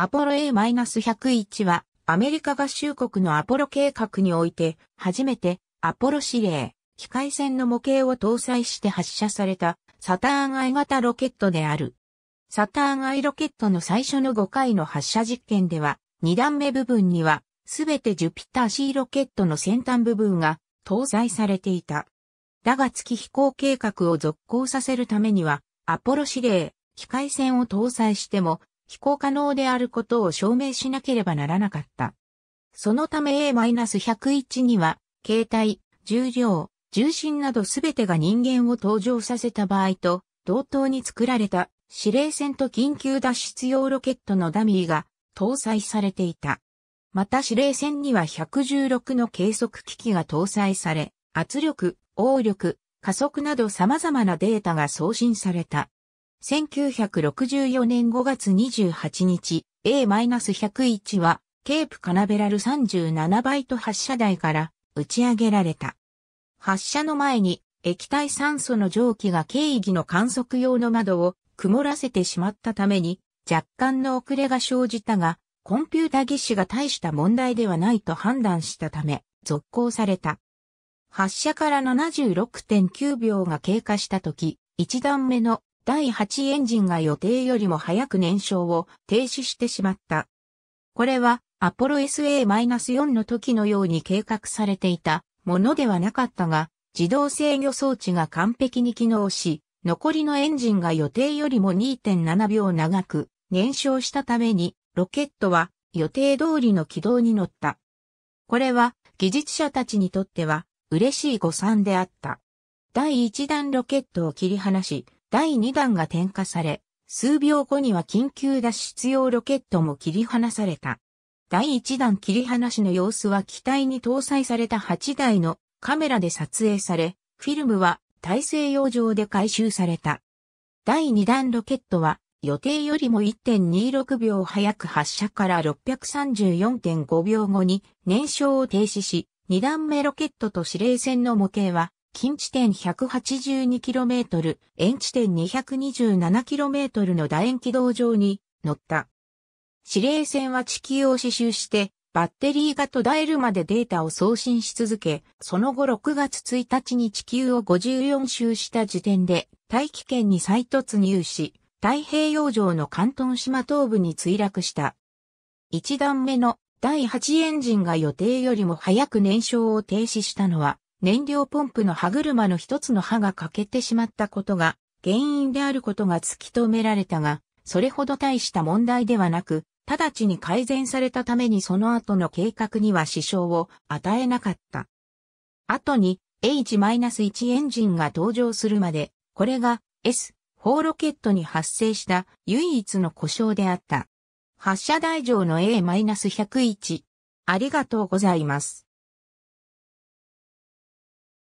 アポロ A-101 は、アメリカ合衆国のアポロ計画において、初めて、アポロ指令、機械船の模型を搭載して発射された、サターン I 型ロケットである。サターン I ロケットの最初の5回の発射実験では、2段目部分には、すべてジュピター C ロケットの先端部分が搭載されていた。だが月飛行計画を続行させるためには、アポロ指令、機械船を搭載しても、飛行可能であることを証明しなければならなかった。そのため A-101 には、携帯、重量、重心などすべてが人間を登場させた場合と、同等に作られた指令船と緊急脱出用ロケットのダミーが搭載されていた。また指令船には116の計測機器が搭載され、圧力、応力、加速など様々なデータが送信された。1964年5月28日、A-101 は、ケープカナベラル37バイト発射台から打ち上げられた。発射の前に液体酸素の蒸気が経緯の観測用の窓を曇らせてしまったために若干の遅れが生じたが、コンピュータ技師が大した問題ではないと判断したため、続行された。発射から76.9秒が経過した時、1段目の第8エンジンが予定よりも早く燃焼を停止してしまった。これはアポロ SA-4 の時のように計画されていたものではなかったが、自動制御装置が完璧に機能し、残りのエンジンが予定よりも2.7秒長く燃焼したために、ロケットは予定通りの軌道に乗った。これは技術者たちにとっては嬉しい誤算であった。第1弾ロケットを切り離し、第2弾が点火され、数秒後には緊急脱出用ロケットも切り離された。第1弾切り離しの様子は機体に搭載された8台のカメラで撮影され、フィルムは大西洋上で回収された。第2弾ロケットは予定よりも1.26秒早く発射から634.5秒後に燃焼を停止し、2段目ロケットと指令船の模型は近地点 182km、遠地点 227km の楕円軌道上に乗った。指令船は地球を刺繍して、バッテリーが途絶えるまでデータを送信し続け、その後6月1日に地球を54周した時点で、大気圏に再突入し、太平洋上の関東島東部に墜落した。1段目の第8エンジンが予定よりも早く燃焼を停止したのは、燃料ポンプの歯車の一つの歯が欠けてしまったことが原因であることが突き止められたが、それほど大した問題ではなく、直ちに改善されたためにその後の計画には支障を与えなかった。後に H-1 エンジンが登場するまで、これが S-4 ロケットに発生した唯一の故障であった。発射台上の A-101 ありがとうございます。